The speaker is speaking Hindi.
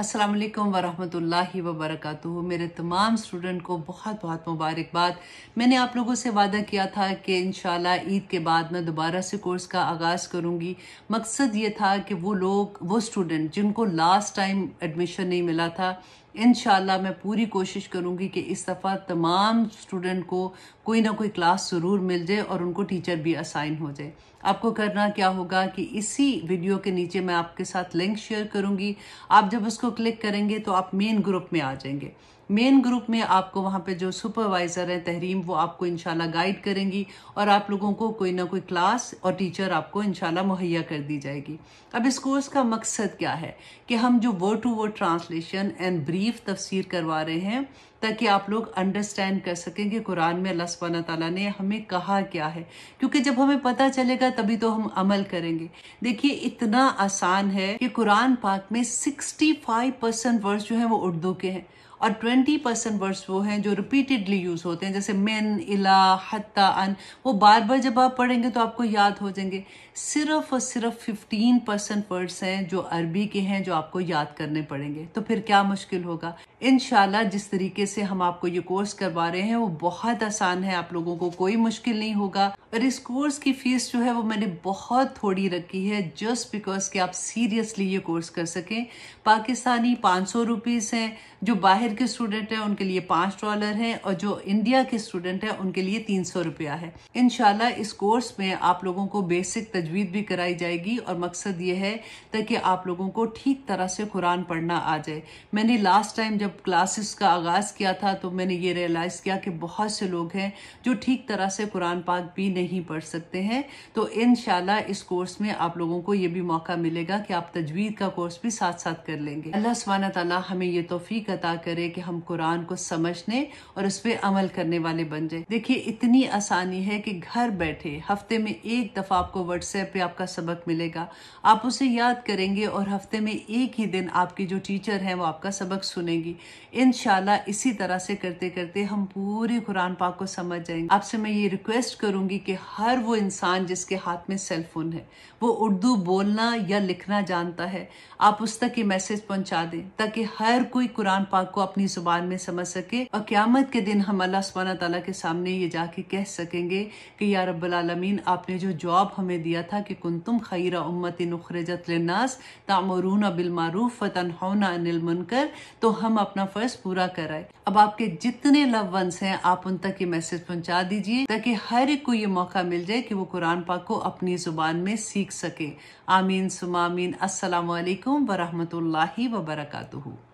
अस्सलाम वालेकुम वरहमतुल्लाहि मेरे तमाम स्टूडेंट को बहुत बहुत मुबारकबाद मैंने आप लोगों से वादा किया था कि इन ईद के बाद मैं दोबारा से कोर्स का आगाज़ करूँगी मकसद ये था कि वो लोग वो स्टूडेंट जिनको लास्ट टाइम एडमिशन नहीं मिला था इन मैं पूरी कोशिश करूँगी कि इस दफ़ा तमाम स्टूडेंट को कोई ना कोई क्लास ज़रूर मिल जाए और उनको टीचर भी असाइन हो जाए आपको करना क्या होगा कि इसी वीडियो के नीचे मैं आपके साथ लिंक शेयर करूँगी आप जब उसको क्लिक करेंगे तो आप मेन ग्रुप में आ जाएंगे मेन ग्रुप में आपको वहाँ पे जो सुपरवाइज़र है तहरीम वो आपको इनशाला गाइड करेंगी और आप लोगों को कोई ना कोई क्लास और टीचर आपको इनशाला मुहैया कर दी जाएगी अब इस कोर्स का मकसद क्या है कि हम जो word to word translation and brief तफसीर करवा रहे हैं ताकि आप लोग अंडरस्टैंड कर सकें कि कुरान में अल्लाह सुबहाना ताला ने हमें कहा क्या है क्योंकि जब हमें पता चलेगा तभी तो हम अमल करेंगे देखिए इतना आसान है कि कुरान पाक में 65 परसेंट वर्ड जो हैं वो उर्दू के हैं और ट्वेंटी परसेंट वर्ड्स वो हैं जो रिपीटेडली यूज़ होते हैं जैसे मैन इला हत्ता अन वो बार बार जब आप पढ़ेंगे तो आपको याद हो जाएंगे सिर्फ और सिर्फ फिफ्टीन परसेंट वर्ड्स हैं जो अरबी के हैं जो आपको याद करने पड़ेंगे तो फिर क्या मुश्किल होगा इन जिस तरीके से हम आपको ये कोर्स करवा रहे हैं वो बहुत आसान है आप लोगों को कोई मुश्किल नहीं होगा और इस कोर्स की फीस जो है वो मैंने बहुत थोड़ी रखी है जस्ट बिकॉज कि आप सीरियसली ये कोर्स कर सकें पाकिस्तानी पाँच सौ रुपीज़ हैं जो बाहर बाहर के स्टूडेंट हैं उनके लिए पांच डॉलर है और जो इंडिया के स्टूडेंट हैं उनके लिए तीन सौ रुपया है इनशाला इस कोर्स में आप लोगों को बेसिक तजवीज भी कराई जाएगी और मकसद ये है ताकि आप लोगों को ठीक तरह से कुरान पढ़ना आ जाए मैंने लास्ट टाइम जब क्लासेस का आगाज़ किया था तो मैंने ये रियलाइज़ किया कि बहुत से लोग हैं जो ठीक तरह से कुरान पाक भी नहीं पढ़ सकते हैं तो इन इस कोर्स में आप लोगों को ये भी मौका मिलेगा कि आप तजवीद का कोर्स भी साथ साथ कर लेंगे अल्लाह स्वाना तला हमें ये तोफ़ी अता करे करे कि हम कुरान को समझने और उस पर अमल करने वाले बन जाए देखिए इतनी आसानी है कि घर बैठे हफ्ते में एक दफ़ा आपको व्हाट्सएप पे आपका सबक मिलेगा आप उसे याद करेंगे और हफ्ते में एक ही दिन आपकी जो टीचर है वो आपका सबक सुनेगी इन इसी तरह से करते करते हम पूरे कुरान पाक को समझ जाएंगे आपसे मैं ये रिक्वेस्ट करूंगी कि हर वो इंसान जिसके हाथ में सेलफोन है वो उर्दू बोलना या लिखना जानता है आप उस तक ये मैसेज पहुंचा दें ताकि हर कोई कुरान पाक को अपनी जुबान में समझ सके और क्यामत के दिन हम अल्लाह सुबहाना तला के सामने ये जाके कह सकेंगे कि या रबालमीन आपने जो जॉब हमें दिया था कि कुन तुम खीरा उम्मत नखरजत लनास तामरून बिलमारूफ फ़तनहौना अनिल मुनकर तो हम अपना फ़र्ज़ पूरा कराए अब आपके जितने लव वंस हैं आप उन तक ये मैसेज पहुंचा दीजिए ताकि हर एक को ये मौका मिल जाए कि वो कुरान पाक को अपनी ज़ुबान में सीख सके आमीन सुमामीन वरहमत वरहमल वरकू